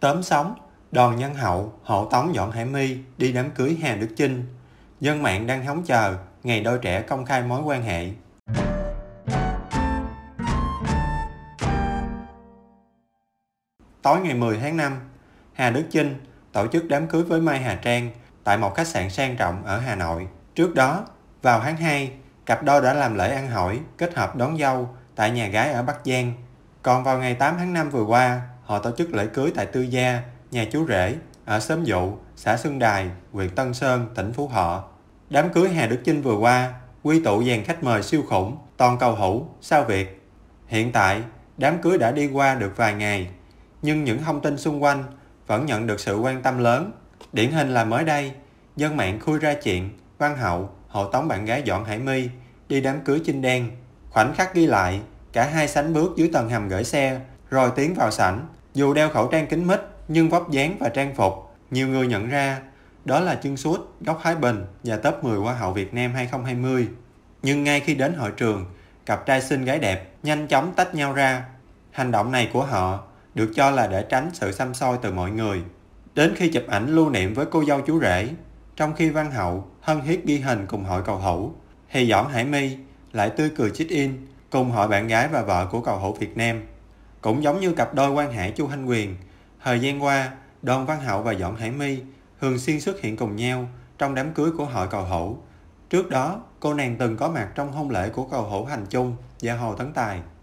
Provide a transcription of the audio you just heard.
tóm sóng, đoàn nhân hậu, hộ tống dọn hải mi đi đám cưới Hà Đức Chinh. Dân mạng đang hóng chờ ngày đôi trẻ công khai mối quan hệ. Tối ngày 10 tháng 5, Hà Đức Chinh tổ chức đám cưới với Mai Hà Trang tại một khách sạn sang trọng ở Hà Nội. Trước đó, vào tháng 2, cặp đôi đã làm lễ ăn hỏi kết hợp đón dâu tại nhà gái ở Bắc Giang. Còn vào ngày 8 tháng 5 vừa qua, họ tổ chức lễ cưới tại Tư Gia, nhà chú rể, ở xóm Dụ, xã Xuân Đài, huyện Tân Sơn, tỉnh Phú Thọ. Đám cưới Hà Đức Chinh vừa qua, quy tụ dàn khách mời siêu khủng, toàn cầu hữu, sao Việt. Hiện tại, đám cưới đã đi qua được vài ngày, nhưng những thông tin xung quanh vẫn nhận được sự quan tâm lớn. Điển hình là mới đây, dân mạng khui ra chuyện Văn Hậu hộ tống bạn gái dọn Hải My đi đám cưới Chinh Đen. Khoảnh khắc ghi lại, cả hai sánh bước dưới tầng hầm gửi xe, rồi tiến vào sảnh, dù đeo khẩu trang kính mít, nhưng vóc dáng và trang phục, nhiều người nhận ra đó là chân suốt góc Thái Bình và top 10 Hoa hậu Việt Nam 2020. Nhưng ngay khi đến hội trường, cặp trai xinh gái đẹp nhanh chóng tách nhau ra. Hành động này của họ được cho là để tránh sự xăm soi từ mọi người. Đến khi chụp ảnh lưu niệm với cô dâu chú rể, trong khi Văn Hậu thân thiết ghi hình cùng hội cầu hữu, thì Doãn Hải My lại tươi cười chích in cùng hội bạn gái và vợ của cầu hữu Việt Nam. Cũng giống như cặp đôi quan hệ Chu Hanh Quyền, thời gian qua, Đôn Văn Hậu và Dọn Hải My thường xuyên xuất hiện cùng nhau trong đám cưới của hội cầu hữu. Trước đó, cô nàng từng có mặt trong hôn lễ của cầu hữu Hành trung và Hồ Tấn Tài.